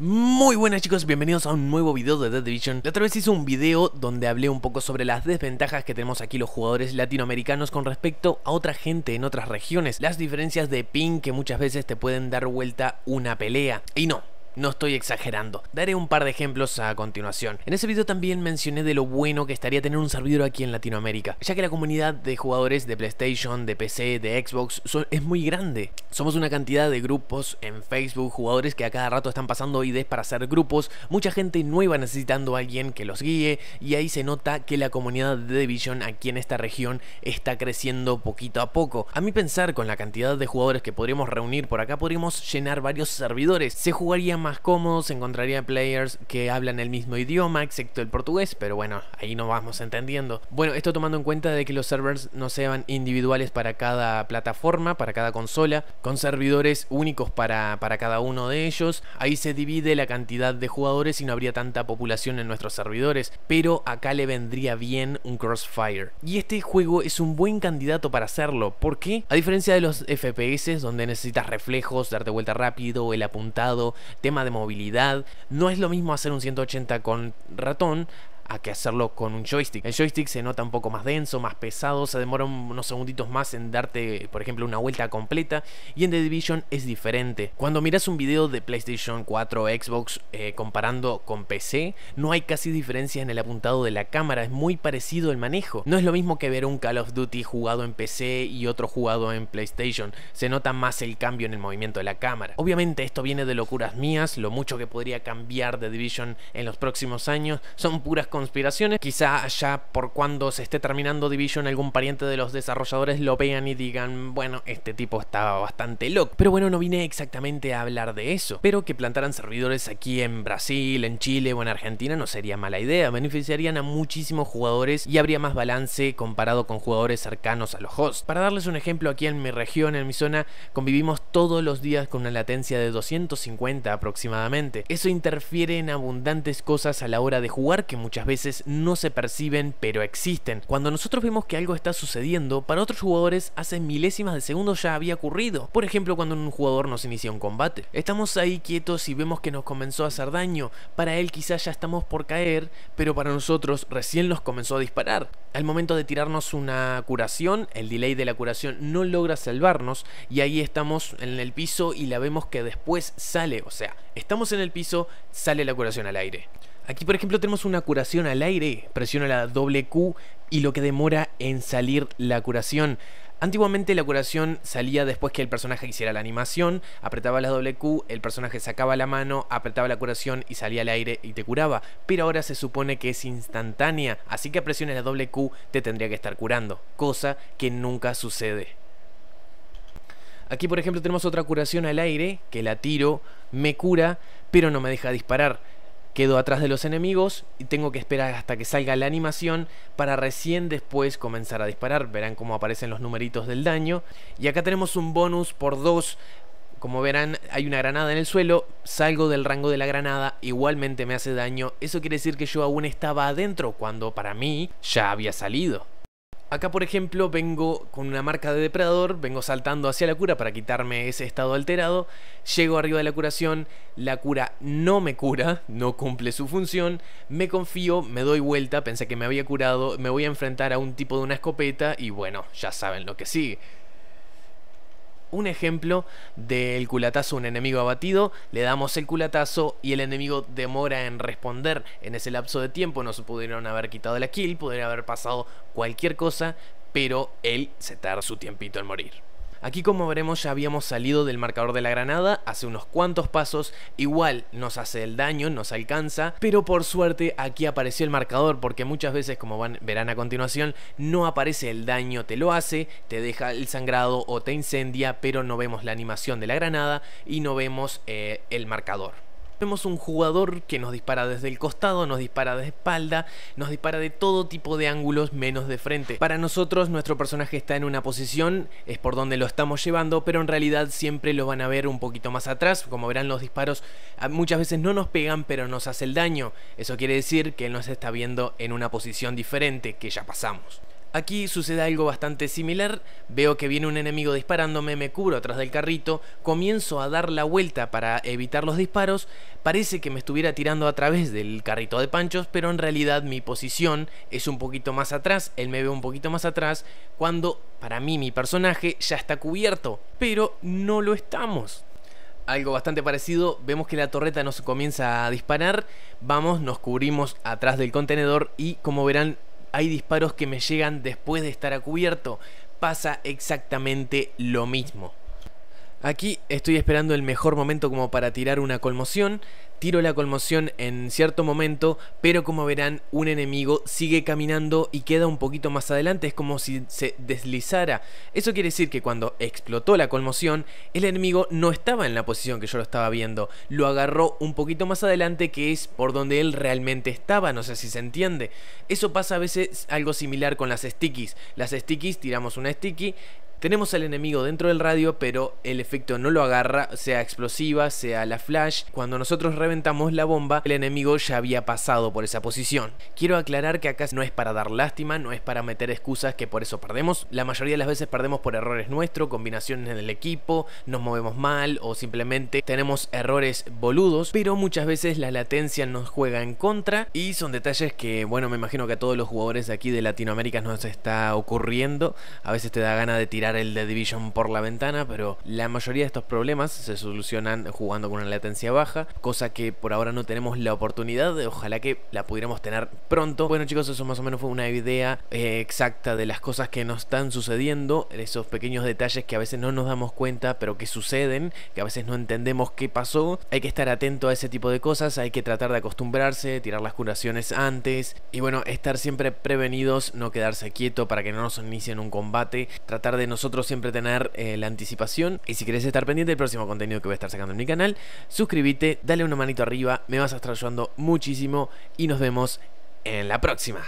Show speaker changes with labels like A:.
A: Muy buenas chicos, bienvenidos a un nuevo video de Dead Division La otra vez hice un video donde hablé un poco sobre las desventajas que tenemos aquí los jugadores latinoamericanos Con respecto a otra gente en otras regiones Las diferencias de ping que muchas veces te pueden dar vuelta una pelea Y no, no estoy exagerando, daré un par de ejemplos a continuación. En ese video también mencioné de lo bueno que estaría tener un servidor aquí en Latinoamérica, ya que la comunidad de jugadores de PlayStation, de PC, de Xbox es muy grande. Somos una cantidad de grupos en Facebook, jugadores que a cada rato están pasando ideas para hacer grupos, mucha gente nueva necesitando a alguien que los guíe y ahí se nota que la comunidad de Division aquí en esta región está creciendo poquito a poco. A mí pensar, con la cantidad de jugadores que podríamos reunir por acá, podríamos llenar varios servidores. Se jugaría más cómodos, encontraría players que hablan el mismo idioma, excepto el portugués, pero bueno, ahí no vamos entendiendo. Bueno, esto tomando en cuenta de que los servers no sean individuales para cada plataforma, para cada consola, con servidores únicos para, para cada uno de ellos. Ahí se divide la cantidad de jugadores y no habría tanta población en nuestros servidores, pero acá le vendría bien un Crossfire. Y este juego es un buen candidato para hacerlo, ¿por qué? A diferencia de los FPS, donde necesitas reflejos, darte vuelta rápido, el apuntado, te de movilidad. No es lo mismo hacer un 180 con ratón a que hacerlo con un joystick. El joystick se nota un poco más denso, más pesado, se demora unos segunditos más en darte, por ejemplo, una vuelta completa y en The Division es diferente. Cuando miras un video de PlayStation 4 o Xbox eh, comparando con PC, no hay casi diferencia en el apuntado de la cámara, es muy parecido el manejo. No es lo mismo que ver un Call of Duty jugado en PC y otro jugado en PlayStation, se nota más el cambio en el movimiento de la cámara. Obviamente esto viene de locuras mías, lo mucho que podría cambiar The Division en los próximos años son puras conspiraciones. Quizá ya por cuando se esté terminando Division algún pariente de los desarrolladores lo vean y digan, bueno, este tipo estaba bastante loco. Pero bueno, no vine exactamente a hablar de eso. Pero que plantaran servidores aquí en Brasil, en Chile o en Argentina no sería mala idea. Beneficiarían a muchísimos jugadores y habría más balance comparado con jugadores cercanos a los hosts. Para darles un ejemplo, aquí en mi región, en mi zona, convivimos todos los días con una latencia de 250 aproximadamente. Eso interfiere en abundantes cosas a la hora de jugar que muchas veces no se perciben pero existen. Cuando nosotros vemos que algo está sucediendo, para otros jugadores hace milésimas de segundos ya había ocurrido. Por ejemplo, cuando un jugador nos inicia un combate. Estamos ahí quietos y vemos que nos comenzó a hacer daño. Para él quizás ya estamos por caer, pero para nosotros recién nos comenzó a disparar. Al momento de tirarnos una curación, el delay de la curación no logra salvarnos y ahí estamos en el piso y la vemos que después sale. O sea, estamos en el piso, sale la curación al aire. Aquí por ejemplo tenemos una curación al aire, presiona la doble Q y lo que demora en salir la curación. Antiguamente la curación salía después que el personaje hiciera la animación, apretaba la doble Q, el personaje sacaba la mano, apretaba la curación y salía al aire y te curaba, pero ahora se supone que es instantánea, así que presiones la doble Q te tendría que estar curando, cosa que nunca sucede. Aquí por ejemplo tenemos otra curación al aire, que la tiro me cura, pero no me deja disparar. Quedo atrás de los enemigos y tengo que esperar hasta que salga la animación para recién después comenzar a disparar. Verán cómo aparecen los numeritos del daño. Y acá tenemos un bonus por dos, como verán, hay una granada en el suelo, salgo del rango de la granada, igualmente me hace daño. Eso quiere decir que yo aún estaba adentro cuando para mí ya había salido. Acá, por ejemplo, vengo con una marca de depredador, vengo saltando hacia la cura para quitarme ese estado alterado, llego arriba de la curación, la cura no me cura, no cumple su función, me confío, me doy vuelta, pensé que me había curado, me voy a enfrentar a un tipo de una escopeta y bueno, ya saben lo que sigue un ejemplo del culatazo un enemigo abatido, le damos el culatazo y el enemigo demora en responder. En ese lapso de tiempo se pudieron haber quitado la kill, podría haber pasado cualquier cosa, pero él se tarda su tiempito en morir. Aquí como veremos ya habíamos salido del marcador de la granada hace unos cuantos pasos, igual nos hace el daño, nos alcanza, pero por suerte aquí apareció el marcador porque muchas veces como verán a continuación no aparece el daño, te lo hace, te deja el sangrado o te incendia, pero no vemos la animación de la granada y no vemos eh, el marcador. Vemos un jugador que nos dispara desde el costado, nos dispara de espalda, nos dispara de todo tipo de ángulos menos de frente. Para nosotros nuestro personaje está en una posición, es por donde lo estamos llevando, pero en realidad siempre lo van a ver un poquito más atrás. Como verán los disparos ah, muchas veces no nos pegan pero nos hace el daño. Eso quiere decir que él nos está viendo en una posición diferente que ya pasamos. Aquí sucede algo bastante similar, veo que viene un enemigo disparándome, me cubro atrás del carrito, comienzo a dar la vuelta para evitar los disparos, parece que me estuviera tirando a través del carrito de panchos, pero en realidad mi posición es un poquito más atrás, él me ve un poquito más atrás, cuando para mí mi personaje ya está cubierto, pero no lo estamos algo bastante parecido. Vemos que la torreta nos comienza a disparar. Vamos, nos cubrimos atrás del contenedor y como verán hay disparos que me llegan después de estar a cubierto. Pasa exactamente lo mismo. Aquí estoy esperando el mejor momento como para tirar una colmoción Tiro la conmoción en cierto momento, pero como verán, un enemigo sigue caminando y queda un poquito más adelante, es como si se deslizara. Eso quiere decir que cuando explotó la conmoción, el enemigo no estaba en la posición que yo lo estaba viendo, lo agarró un poquito más adelante que es por donde él realmente estaba, no sé si se entiende. Eso pasa a veces algo similar con las stickies. Las stickies, tiramos una sticky tenemos al enemigo dentro del radio, pero el efecto no lo agarra, sea explosiva, sea la flash. Cuando nosotros reventamos la bomba, el enemigo ya había pasado por esa posición. Quiero aclarar que acá no es para dar lástima, no es para meter excusas que por eso perdemos. La mayoría de las veces perdemos por errores nuestros, combinaciones en el equipo, nos movemos mal o simplemente tenemos errores boludos, pero muchas veces la latencia nos juega en contra y son detalles que, bueno, me imagino que a todos los jugadores aquí de Latinoamérica nos está ocurriendo. A veces te da ganas de tirar el The Division por la ventana, pero la mayoría de estos problemas se solucionan jugando con una latencia baja, cosa que por ahora no tenemos la oportunidad, ojalá que la pudiéramos tener pronto. Bueno chicos, eso más o menos fue una idea eh, exacta de las cosas que nos están sucediendo, esos pequeños detalles que a veces no nos damos cuenta, pero que suceden, que a veces no entendemos qué pasó. Hay que estar atento a ese tipo de cosas, hay que tratar de acostumbrarse, tirar las curaciones antes y bueno, estar siempre prevenidos, no quedarse quieto para que no nos inicien un combate, tratar de no nosotros siempre tener eh, la anticipación. Y si querés estar pendiente del próximo contenido que voy a estar sacando en mi canal, suscríbete, dale una manito arriba, me vas a estar ayudando muchísimo y nos vemos en la próxima.